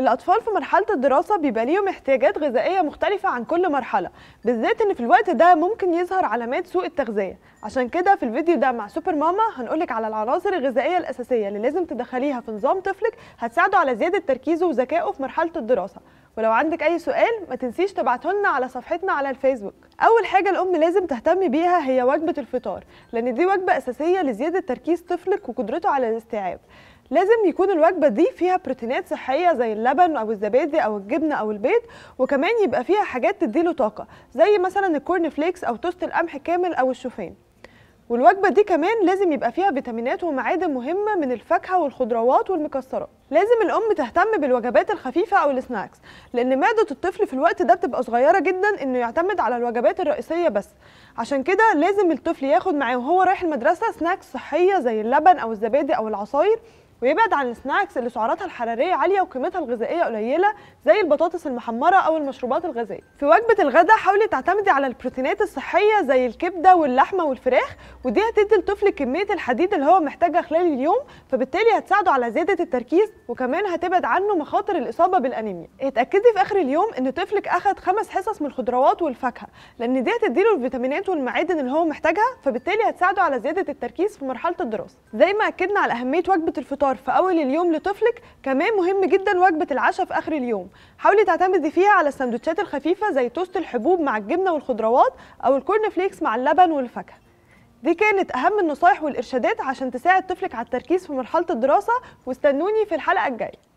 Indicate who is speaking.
Speaker 1: الأطفال في مرحلة الدراسة بيبقى ليهم احتياجات غذائية مختلفة عن كل مرحلة بالذات إن في الوقت ده ممكن يظهر علامات سوء التغذية عشان كده في الفيديو ده مع سوبر ماما هنقولك على العناصر الغذائية الأساسية اللي لازم تدخليها في نظام طفلك هتساعده على زيادة تركيزه وذكائه في مرحلة الدراسة ولو عندك أي سؤال ما تنسيش تبعتهن على صفحتنا على الفيسبوك أول حاجة الأم لازم تهتم بيها هي وجبة الفطار لأن دي وجبة أساسية لزيادة تركيز طفلك وقدرته على الاستيعاب لازم يكون الوجبه دي فيها بروتينات صحيه زي اللبن او الزبادي او الجبنه او البيض وكمان يبقى فيها حاجات تديله طاقه زي مثلا الكورن فليكس او توست القمح كامل او الشوفان والوجبة دي كمان لازم يبقى فيها فيتامينات ومعادن مهمة من الفاكهة والخضروات والمكسرات لازم الأم تهتم بالوجبات الخفيفة أو السناكس لأن معدة الطفل في الوقت ده بتبقى صغيرة جدا إنه يعتمد على الوجبات الرئيسية بس عشان كده لازم الطفل ياخد معاه وهو رايح المدرسة سناكس صحية زي اللبن أو الزبادي أو العصاير ويبعد عن السناكس اللي سعراتها الحراريه عاليه وقيمتها الغذائيه قليله زي البطاطس المحمره او المشروبات الغازيه في وجبه الغداء حاولي تعتمدي على البروتينات الصحيه زي الكبده واللحمه والفراخ ودي هتدي لطفل كميه الحديد اللي هو محتاجها خلال اليوم فبالتالي هتساعده على زياده التركيز وكمان هتبعد عنه مخاطر الاصابه بالانيميا اتاكدي في اخر اليوم ان طفلك اخذ خمس حصص من الخضروات والفاكهه لان دي هتديله الفيتامينات والمعادن اللي هو محتاجها فبالتالي هتساعده على زياده التركيز في مرحله الدراسه زي ما اكدنا على اهميه وجبه الفطار الفطار في اول اليوم لطفلك كمان مهم جدا وجبه العشاء في اخر اليوم حاولي تعتمدي فيها على السندوتشات الخفيفه زي توست الحبوب مع الجبنه والخضروات او الكورن فليكس مع اللبن والفاكهه دي كانت اهم النصايح والارشادات عشان تساعد طفلك على التركيز في مرحله الدراسه واستنوني في الحلقه الجايه